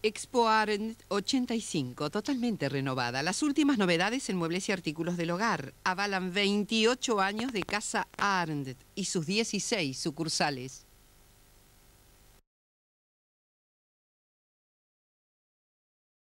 Expo Arndt 85, totalmente renovada. Las últimas novedades en muebles y artículos del hogar avalan 28 años de Casa Arendt y sus 16 sucursales.